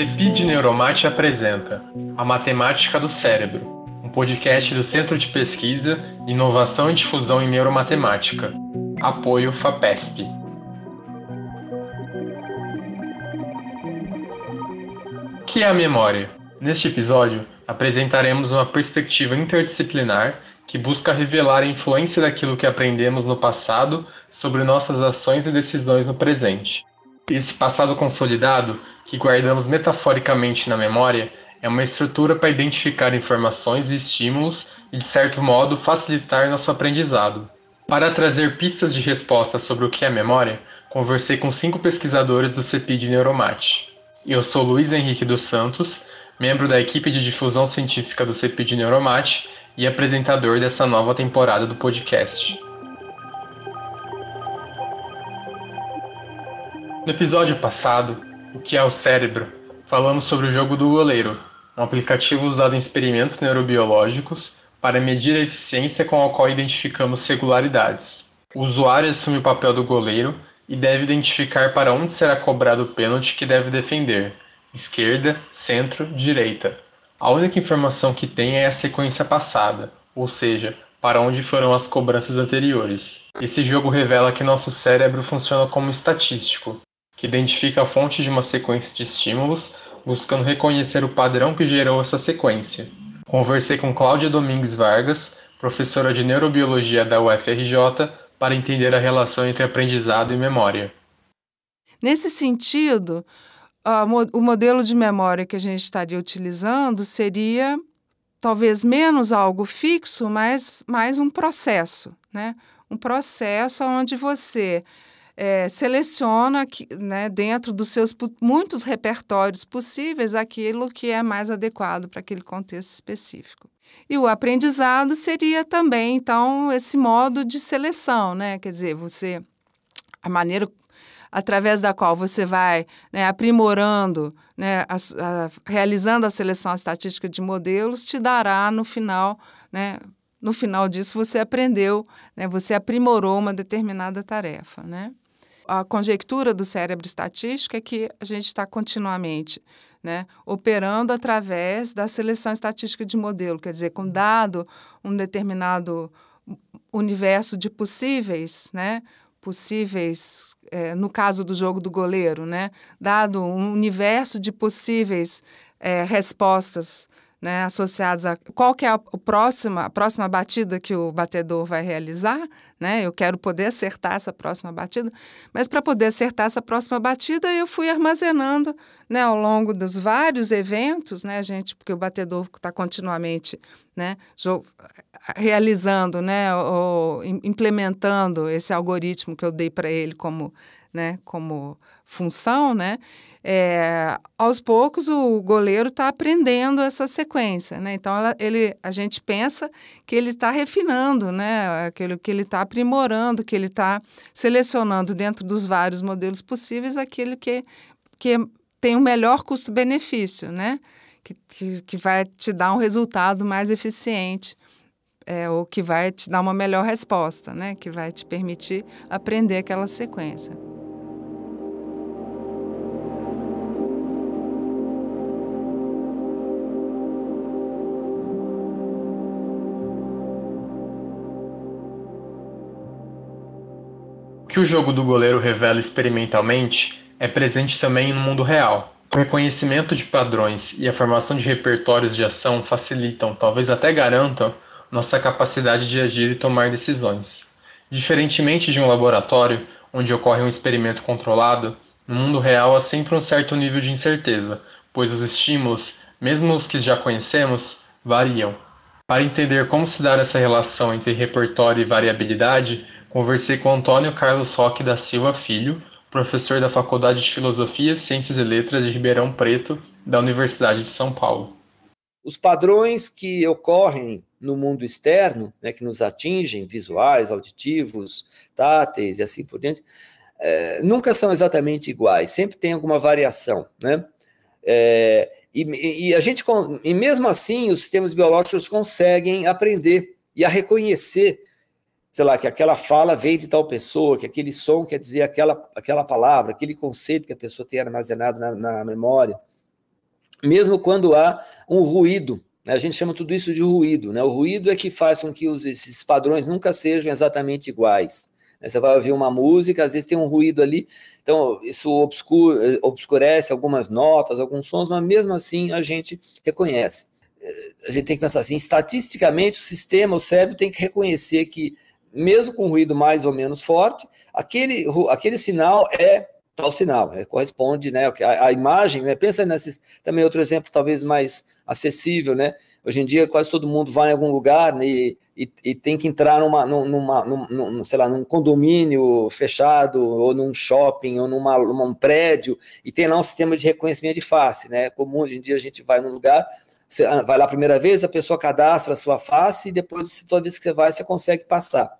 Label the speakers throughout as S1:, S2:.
S1: Pepi de Neuromate apresenta A Matemática do Cérebro, um podcast do Centro de Pesquisa, Inovação e Difusão em Neuromatemática. Apoio FAPESP. O que é a memória? Neste episódio, apresentaremos uma perspectiva interdisciplinar que busca revelar a influência daquilo que aprendemos no passado sobre nossas ações e decisões no presente. Esse passado consolidado que guardamos metaforicamente na memória é uma estrutura para identificar informações e estímulos e, de certo modo, facilitar nosso aprendizado. Para trazer pistas de resposta sobre o que é memória, conversei com cinco pesquisadores do CEPID Neuromate. Eu sou Luiz Henrique dos Santos, membro da equipe de difusão científica do CEPID Neuromate e apresentador dessa nova temporada do podcast. No episódio passado, o que é o cérebro? Falamos sobre o jogo do goleiro, um aplicativo usado em experimentos neurobiológicos para medir a eficiência com a qual identificamos regularidades. O usuário assume o papel do goleiro e deve identificar para onde será cobrado o pênalti que deve defender: esquerda, centro, direita. A única informação que tem é a sequência passada, ou seja, para onde foram as cobranças anteriores. Esse jogo revela que nosso cérebro funciona como estatístico, que identifica a fonte de uma sequência de estímulos, buscando reconhecer o padrão que gerou essa sequência. Conversei com Cláudia Domingues Vargas, professora de neurobiologia da UFRJ, para entender a relação entre aprendizado e memória.
S2: Nesse sentido, o modelo de memória que a gente estaria utilizando seria talvez menos algo fixo, mas mais um processo, né? Um processo onde você é, seleciona né, dentro dos seus muitos repertórios possíveis aquilo que é mais adequado para aquele contexto específico. E o aprendizado seria também, então, esse modo de seleção, né? Quer dizer, você, a maneira através da qual você vai né, aprimorando, né, a, a, realizando a seleção estatística de modelos, te dará no final, né, no final disso você aprendeu, né, você aprimorou uma determinada tarefa, né? a conjectura do cérebro estatístico é que a gente está continuamente né, operando através da seleção estatística de modelo, quer dizer, com dado um determinado universo de possíveis, né, possíveis, é, no caso do jogo do goleiro, né, dado um universo de possíveis é, respostas né, associados a qual que é a próxima, a próxima batida que o batedor vai realizar, né? Eu quero poder acertar essa próxima batida, mas para poder acertar essa próxima batida, eu fui armazenando, né, ao longo dos vários eventos, né, gente, porque o batedor está continuamente, né, realizando, né, ou implementando esse algoritmo que eu dei para ele como, né, como função, né? É, aos poucos o goleiro está aprendendo essa sequência, né? Então ela, ele, a gente pensa que ele está refinando, né? Aquilo que ele está aprimorando, que ele está selecionando dentro dos vários modelos possíveis aquele que, que tem o melhor custo-benefício, né? Que, que, que, vai te dar um resultado mais eficiente, é, ou que vai te dar uma melhor resposta, né? Que vai te permitir aprender aquela sequência.
S1: que o jogo do goleiro revela experimentalmente é presente também no mundo real. O reconhecimento de padrões e a formação de repertórios de ação facilitam, talvez até garantam, nossa capacidade de agir e tomar decisões. Diferentemente de um laboratório, onde ocorre um experimento controlado, no mundo real há sempre um certo nível de incerteza, pois os estímulos, mesmo os que já conhecemos, variam. Para entender como se dar essa relação entre repertório e variabilidade, Conversei com Antônio Carlos Roque da Silva Filho, professor da Faculdade de Filosofia, Ciências e Letras de Ribeirão Preto, da Universidade de São Paulo. Os
S3: padrões que ocorrem no mundo externo, né, que nos atingem, visuais, auditivos, táteis e assim por diante, é, nunca são exatamente iguais, sempre tem alguma variação, né? É, e, e, a gente, e mesmo assim, os sistemas biológicos conseguem aprender e a reconhecer sei lá, que aquela fala vem de tal pessoa, que aquele som quer dizer aquela, aquela palavra, aquele conceito que a pessoa tem armazenado na, na memória. Mesmo quando há um ruído, né? a gente chama tudo isso de ruído. Né? O ruído é que faz com que os, esses padrões nunca sejam exatamente iguais. Né? Você vai ouvir uma música, às vezes tem um ruído ali, então isso obscurece algumas notas, alguns sons, mas mesmo assim a gente reconhece. A gente tem que pensar assim, estatisticamente o sistema, o cérebro tem que reconhecer que mesmo com ruído mais ou menos forte, aquele, aquele sinal é tal sinal, né? corresponde, né, a, a imagem, né, pensa nesses, também outro exemplo talvez mais acessível, né, hoje em dia quase todo mundo vai em algum lugar né, e, e, e, tem que entrar numa, numa, numa num, sei lá, num condomínio fechado, ou num shopping, ou numa, num prédio, e tem lá um sistema de reconhecimento de face, né, é comum hoje em dia a gente vai num lugar, você ah, vai lá a primeira vez, a pessoa cadastra a sua face, e depois toda vez que você vai, você consegue passar.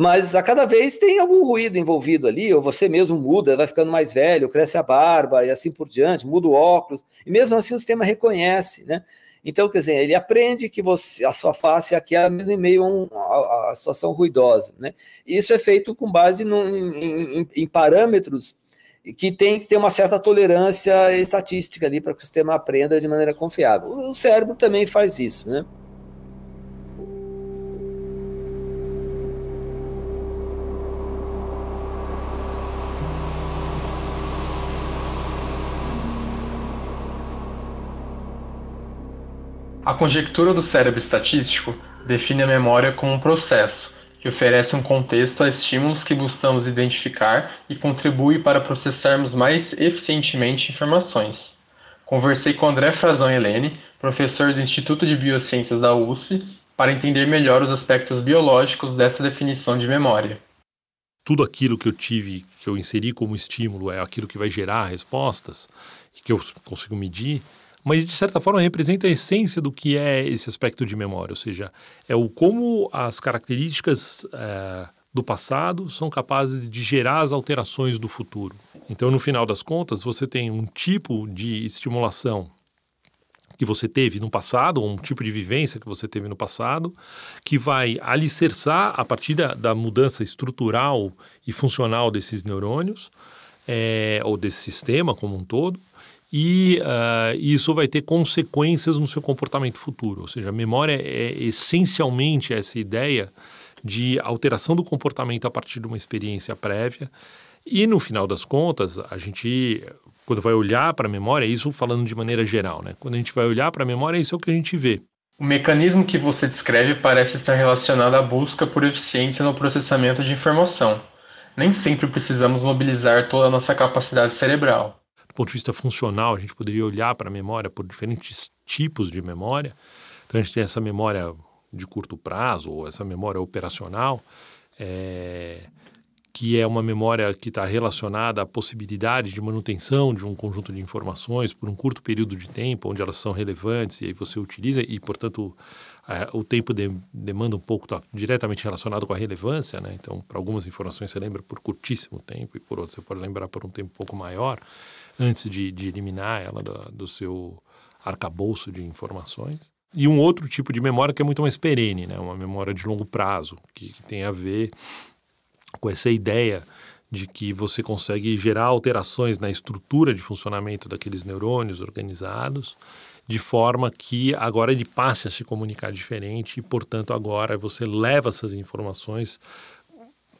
S3: Mas a cada vez tem algum ruído envolvido ali, ou você mesmo muda, vai ficando mais velho, cresce a barba e assim por diante, muda o óculos, e mesmo assim o sistema reconhece, né? Então, quer dizer, ele aprende que você, a sua face é mesmo em meio a, um, a, a situação ruidosa, né? E isso é feito com base num, em, em parâmetros que tem que ter uma certa tolerância estatística ali para que o sistema aprenda de maneira confiável. O cérebro também faz isso, né?
S1: A conjectura do cérebro estatístico define a memória como um processo que oferece um contexto a estímulos que buscamos identificar e contribui para processarmos mais eficientemente informações. Conversei com André Frazão Helene, professor do Instituto de Biociências da USP, para entender melhor os aspectos biológicos dessa definição de memória.
S4: Tudo aquilo que eu tive, que eu inseri como estímulo, é aquilo que vai gerar respostas, e que eu consigo medir, mas de certa forma representa a essência do que é esse aspecto de memória, ou seja, é o como as características é, do passado são capazes de gerar as alterações do futuro. Então, no final das contas, você tem um tipo de estimulação que você teve no passado, ou um tipo de vivência que você teve no passado, que vai alicerçar a partir da, da mudança estrutural e funcional desses neurônios, é, ou desse sistema como um todo, e uh, isso vai ter consequências no seu comportamento futuro. Ou seja, a memória é essencialmente essa ideia de alteração do comportamento a partir de uma experiência prévia. E no final das contas, a gente, quando vai olhar para a memória, isso falando de maneira geral, né? Quando a gente vai olhar para a memória, isso é o que a gente vê. O
S1: mecanismo que você descreve parece estar relacionado à busca por eficiência no processamento de informação. Nem sempre precisamos mobilizar toda a nossa capacidade cerebral ponto de
S4: vista funcional, a gente poderia olhar para a memória por diferentes tipos de memória. Então, a gente tem essa memória de curto prazo, ou essa memória operacional, é, que é uma memória que está relacionada à possibilidade de manutenção de um conjunto de informações por um curto período de tempo, onde elas são relevantes, e aí você utiliza, e portanto o tempo de, demanda um pouco, tá, diretamente relacionado com a relevância, né? Então, para algumas informações você lembra por curtíssimo tempo, e por outras você pode lembrar por um tempo um pouco maior, antes de, de eliminar ela do, do seu arcabouço de informações. E um outro tipo de memória que é muito mais perene, né? Uma memória de longo prazo, que, que tem a ver com essa ideia de que você consegue gerar alterações na estrutura de funcionamento daqueles neurônios organizados, de forma que agora ele passe a se comunicar diferente e, portanto, agora você leva essas informações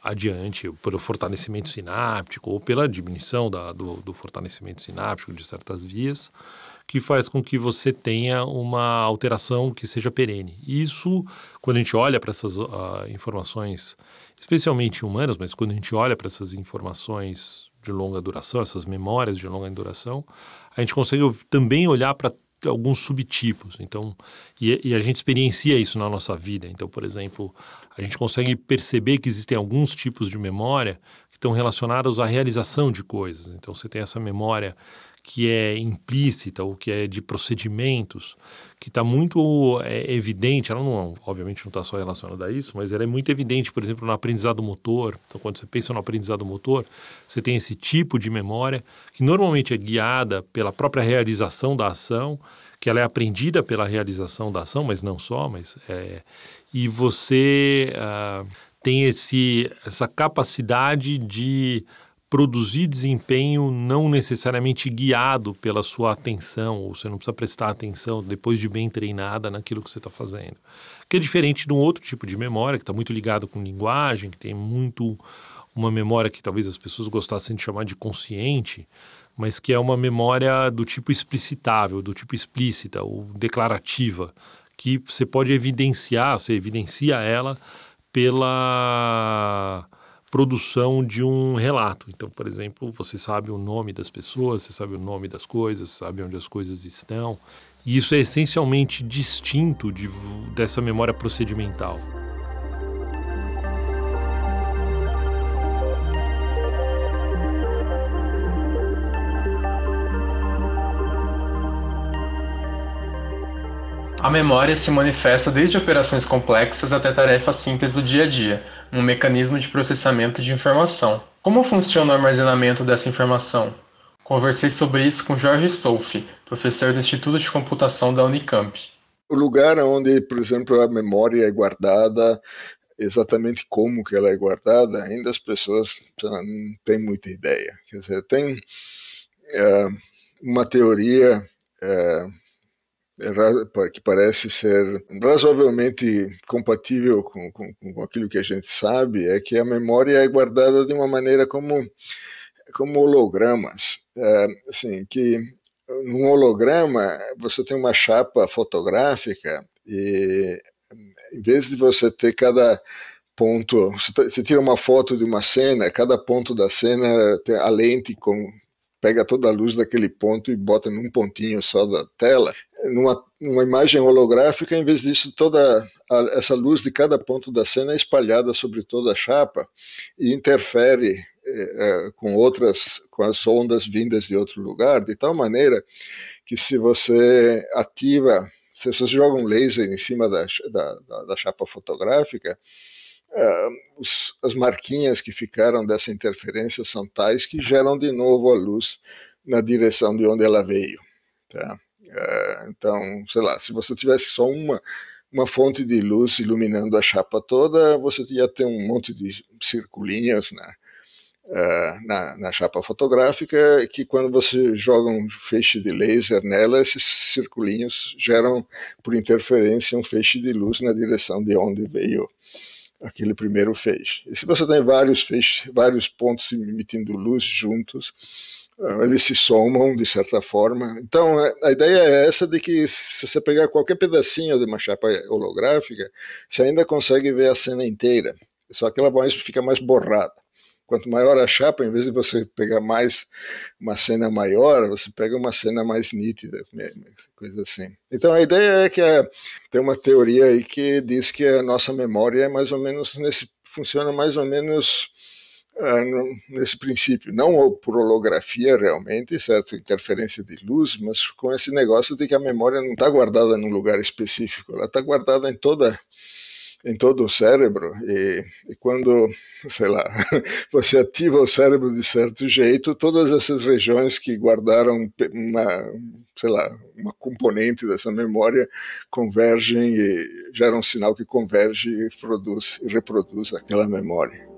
S4: adiante pelo fortalecimento sináptico ou pela diminuição da, do, do, fortalecimento sináptico de certas vias, que faz com que você tenha uma alteração que seja perene. Isso, quando a gente olha para essas uh, informações, especialmente humanas, mas quando a gente olha para essas informações de longa duração, essas memórias de longa duração, a gente consegue também olhar para alguns subtipos. Então, e, e, a gente experiencia isso na nossa vida. Então, por exemplo, a gente consegue perceber que existem alguns tipos de memória que estão relacionados à realização de coisas. Então, você tem essa memória que é implícita ou que é de procedimentos, que está muito é, evidente, ela não, obviamente não está só relacionada a isso, mas ela é muito evidente, por exemplo, no aprendizado motor. Então, quando você pensa no aprendizado motor, você tem esse tipo de memória que normalmente é guiada pela própria realização da ação, que ela é aprendida pela realização da ação, mas não só, mas é, e você ah, tem esse, essa capacidade de produzir desempenho não necessariamente guiado pela sua atenção, ou você não precisa prestar atenção depois de bem treinada naquilo que você está fazendo. Que é diferente de um outro tipo de memória, que está muito ligado com linguagem, que tem muito uma memória que talvez as pessoas gostassem de chamar de consciente, mas que é uma memória do tipo explicitável, do tipo explícita ou declarativa, que você pode evidenciar, você evidencia ela pela produção de um relato. Então, por exemplo, você sabe o nome das pessoas, você sabe o nome das coisas, sabe onde as coisas estão. E isso é essencialmente distinto de, dessa memória procedimental.
S1: A memória se manifesta desde operações complexas até tarefas simples do dia a dia, um mecanismo de processamento de informação. Como funciona o armazenamento dessa informação? Conversei sobre isso com Jorge Stolf, professor do Instituto de Computação da Unicamp.
S5: O lugar onde, por exemplo, a memória é guardada, exatamente como que ela é guardada, ainda as pessoas não têm muita ideia. Quer dizer, tem é, uma teoria é, que parece ser razoavelmente compatível com, com, com aquilo que a gente sabe, é que a memória é guardada de uma maneira como, como hologramas. É, assim, que num holograma você tem uma chapa fotográfica e em vez de você ter cada ponto, você tá, tira uma foto de uma cena, cada ponto da cena tem a lente com pega toda a luz daquele ponto e bota num pontinho só da tela numa, numa imagem holográfica, em vez disso, toda a, essa luz de cada ponto da cena é espalhada sobre toda a chapa e interfere eh, eh, com outras, com as ondas vindas de outro lugar, de tal maneira que se você ativa, se você joga um laser em cima da, da, da chapa fotográfica, eh, os, as marquinhas que ficaram dessa interferência são tais que geram de novo a luz na direção de onde ela veio. Tá? É, então, sei lá, se você tivesse só uma uma fonte de luz iluminando a chapa toda, você ia ter um monte de circulinhos na, né, uh, é, na, na, chapa fotográfica, que quando você joga um feixe de laser nela, esses circulinhos geram, por interferência, um feixe de luz na direção de onde veio aquele primeiro feixe. E se você tem vários feixes, vários pontos emitindo luz juntos, ah, eles se somam de certa forma. Então, é, a ideia é essa de que se você pegar qualquer pedacinho de uma chapa holográfica, você ainda consegue ver a cena inteira, só que ela fica mais borrada. Quanto maior a chapa, em vez de você pegar mais uma cena maior, você pega uma cena mais nítida, né, coisa assim. Então a ideia é que a, é, tem uma teoria aí que diz que a nossa memória é mais ou menos nesse funciona mais ou menos ah, nesse princípio, não por holografia realmente, certo, interferência de luz, mas com esse negócio de que a memória não está guardada num lugar específico, ela está guardada em toda em todo o cérebro e, e, quando, sei lá, você ativa o cérebro de certo jeito, todas essas regiões que guardaram uma, sei lá, uma componente dessa memória convergem e geram um sinal que converge e produz e reproduz aquela memória.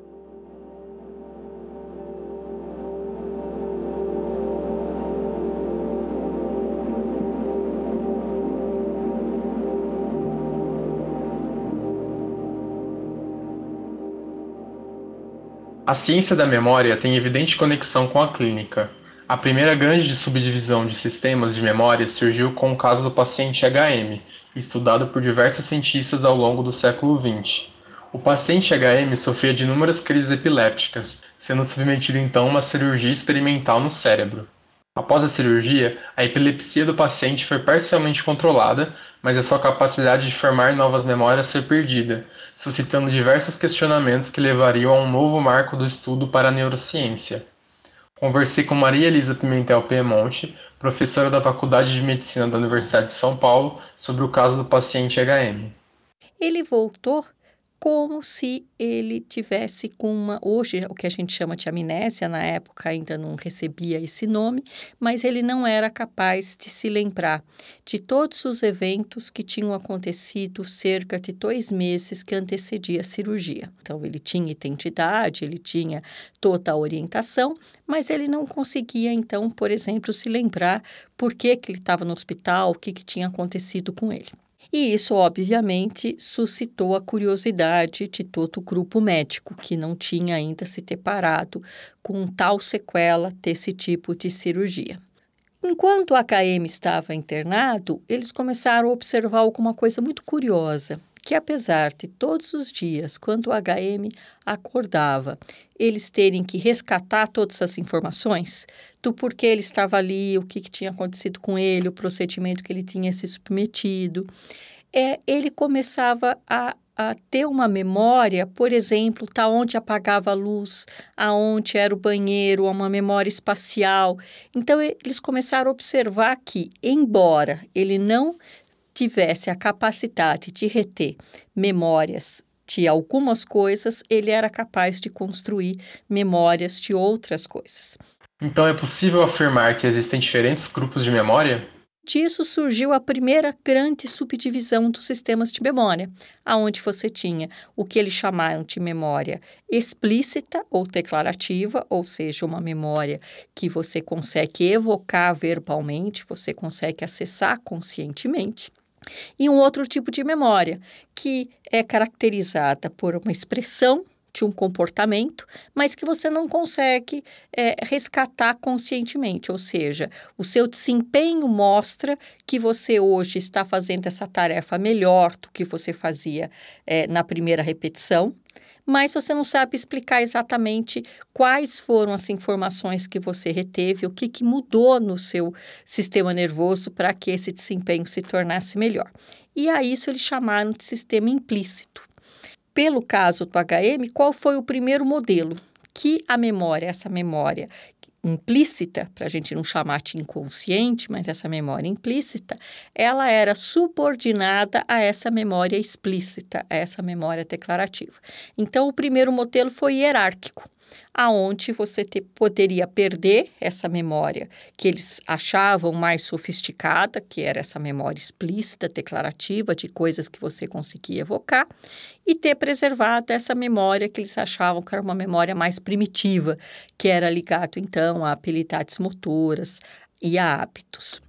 S1: A ciência da memória tem evidente conexão com a clínica. A primeira grande subdivisão de sistemas de memória surgiu com o caso do paciente HM, estudado por diversos cientistas ao longo do século XX. O paciente HM sofria de inúmeras crises epilépticas, sendo submetido então a uma cirurgia experimental no cérebro. Após a cirurgia, a epilepsia do paciente foi parcialmente controlada, mas a sua capacidade de formar novas memórias foi perdida, suscitando diversos questionamentos que levariam a um novo marco do estudo para a neurociência. Conversei com Maria Elisa Pimentel Piemonte, professora da Faculdade de Medicina da Universidade de São Paulo, sobre o caso do paciente HM.
S6: Ele voltou como se ele tivesse com uma hoje o que a gente chama de amnésia na época ainda não recebia esse nome, mas ele não era capaz de se lembrar de todos os eventos que tinham acontecido cerca de dois meses que antecedia a cirurgia. Então ele tinha identidade, ele tinha toda a orientação, mas ele não conseguia então, por exemplo, se lembrar por que que ele estava no hospital, o que que tinha acontecido com ele. E isso, obviamente, suscitou a curiosidade de todo o grupo médico, que não tinha ainda se deparado com tal sequela desse tipo de cirurgia. Enquanto o KM estava internado, eles começaram a observar alguma coisa muito curiosa que apesar de todos os dias, quando o HM acordava, eles terem que rescatar todas as informações do porquê ele estava ali, o que, que tinha acontecido com ele, o procedimento que ele tinha se submetido, é, ele começava a, a ter uma memória, por exemplo, tá onde apagava a luz, aonde era o banheiro, uma memória espacial. Então eles começaram a observar que, embora ele não tivesse a capacidade de reter memórias de algumas coisas, ele era capaz de construir memórias de outras coisas.
S1: Então é possível afirmar que existem diferentes grupos de memória?
S6: Disso surgiu a primeira grande subdivisão dos sistemas de memória, aonde você tinha o que eles chamaram de memória explícita ou declarativa, ou seja, uma memória que você consegue evocar verbalmente, você consegue acessar conscientemente. E um outro tipo de memória, que é caracterizada por uma expressão de um comportamento, mas que você não consegue é, conscientemente. Ou seja, o seu desempenho mostra que você hoje está fazendo essa tarefa melhor do que você fazia é, na primeira repetição mas você não sabe explicar exatamente quais foram as informações que você reteve, o que, que mudou no seu sistema nervoso para que esse desempenho se tornasse melhor. E a isso eles chamaram de sistema implícito. Pelo caso do HM, qual foi o primeiro modelo? que a memória, essa memória implícita, para a gente não chamar de inconsciente, mas essa memória implícita, ela era subordinada a essa memória explícita, a essa memória declarativa. Então, o primeiro modelo foi hierárquico aonde você te, poderia perder essa memória que eles achavam mais sofisticada, que era essa memória explícita, declarativa de coisas que você conseguia evocar, e ter preservado essa memória que eles achavam que era uma memória mais primitiva, que era ligado então a habilidades motoras e a hábitos.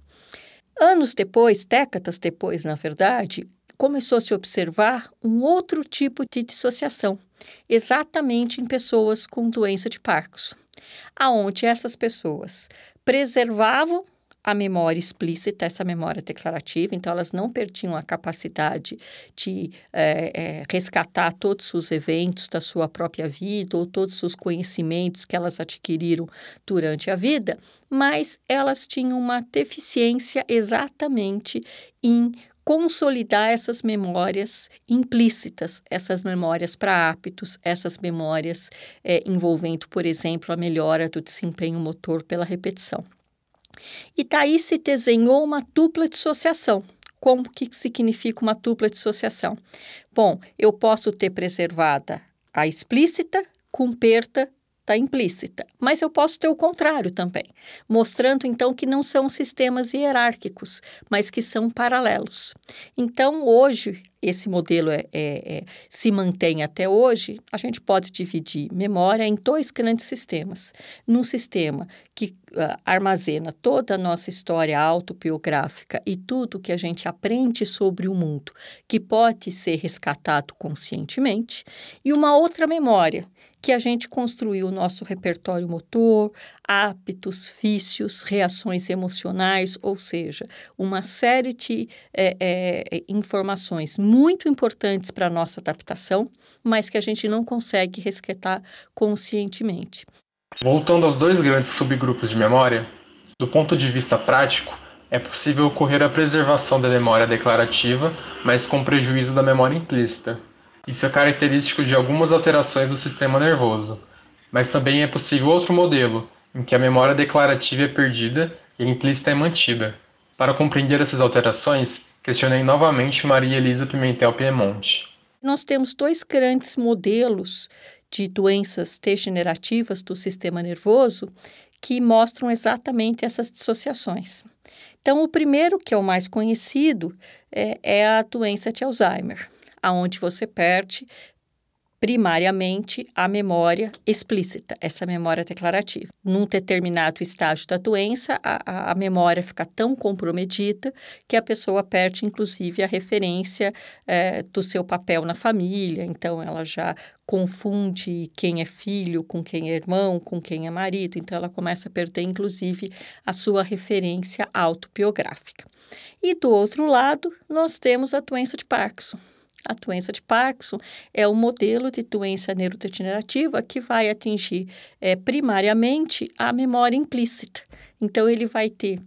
S6: Anos depois, décadas depois, na verdade, começou a se observar um outro tipo de dissociação, exatamente em pessoas com doença de Parkinson, aonde essas pessoas preservavam a memória explícita, essa memória declarativa, então elas não perdiam a capacidade de é, é, resgatar todos os eventos da sua própria vida ou todos os conhecimentos que elas adquiriram durante a vida, mas elas tinham uma deficiência exatamente em consolidar essas memórias implícitas, essas memórias para hábitos, essas memórias é, envolvendo, por exemplo, a melhora do desempenho motor pela repetição. E daí tá se desenhou uma tupla dissociação. Como que significa uma tupla dissociação? Bom, eu posso ter preservada a explícita com perda está implícita. Mas eu posso ter o contrário também, mostrando então que não são sistemas hierárquicos, mas que são paralelos. Então, hoje, esse modelo é, é, é, se mantém até hoje, a gente pode dividir memória em dois grandes sistemas. Num sistema que uh, armazena toda a nossa história autobiográfica e tudo que a gente aprende sobre o mundo, que pode ser rescatado conscientemente, e uma outra memória que a gente construiu o nosso repertório motor, hábitos, vícios, reações emocionais, ou seja, uma série de é, é, informações muito importantes para a nossa adaptação, mas que a gente não consegue resgatar conscientemente.
S1: Voltando aos dois grandes subgrupos de memória, do ponto de vista prático, é possível ocorrer a preservação da memória declarativa, mas com prejuízo da memória implícita. Isso é característico de algumas alterações do sistema nervoso. Mas também é possível outro modelo, em que a memória declarativa é perdida e a implícita é mantida. Para compreender essas alterações, questionei novamente Maria Elisa Pimentel Piemonte.
S6: Nós temos dois grandes modelos de doenças degenerativas do sistema nervoso que mostram exatamente essas dissociações. Então, o primeiro, que é o mais conhecido, é, é a doença de Alzheimer, aonde você perde primariamente a memória explícita, essa memória declarativa. Num determinado estágio da doença, a, a memória fica tão comprometida que a pessoa perde, inclusive, a referência é, do seu papel na família, então ela já confunde quem é filho com quem é irmão, com quem é marido, então ela começa a perder, inclusive, a sua referência autobiográfica. E do outro lado, nós temos a doença de Parkinson a doença de Parkinson é um modelo de doença neurodegenerativa que vai atingir é, primariamente a memória implícita. Então, ele vai ter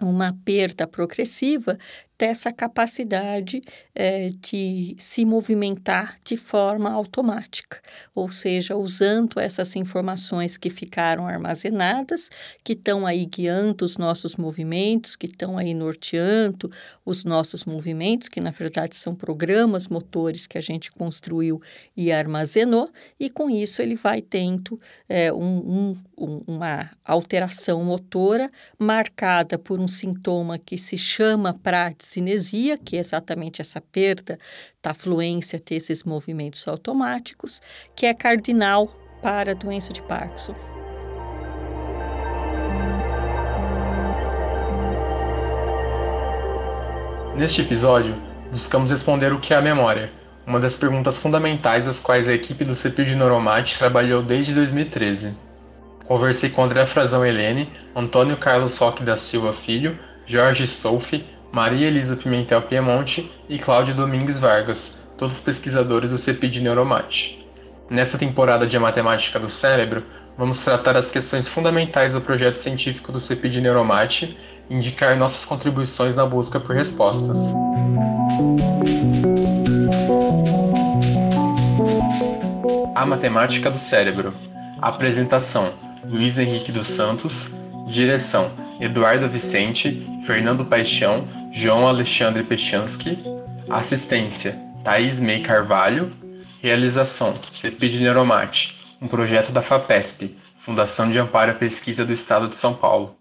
S6: uma perda progressiva ter essa capacidade é, de se movimentar de forma automática, ou seja, usando essas informações que ficaram armazenadas, que estão aí guiando os nossos movimentos, que estão aí norteando os nossos movimentos, que na verdade são programas motores que a gente construiu e armazenou, e com isso ele vai tendo é, um, um, uma alteração motora marcada por um sintoma que se chama prática cinesia, que é exatamente essa perda da fluência ter esses movimentos automáticos, que é cardinal para a doença de Parkinson.
S1: Neste episódio, buscamos responder o que é a memória, uma das perguntas fundamentais às quais a equipe do CEPIL de Neuromate trabalhou desde 2013. Conversei com André Frazão Helene, Antônio Carlos Roque da Silva Filho, Jorge Stolfi, Maria Elisa Pimentel Piemonte e Cláudio Domingues Vargas, todos pesquisadores do CEPID Neuromate. Nessa temporada de A Matemática do Cérebro, vamos tratar as questões fundamentais do projeto científico do CEPID Neuromate e indicar nossas contribuições na busca por respostas. A Matemática do Cérebro. Apresentação: Luiz Henrique dos Santos. Direção: Eduardo Vicente, Fernando Paixão João Alexandre Pechansky. Assistência: Thaís May Carvalho. Realização: CEPID Neuromate, um projeto da FAPESP, Fundação de Amparo à Pesquisa do Estado de São Paulo.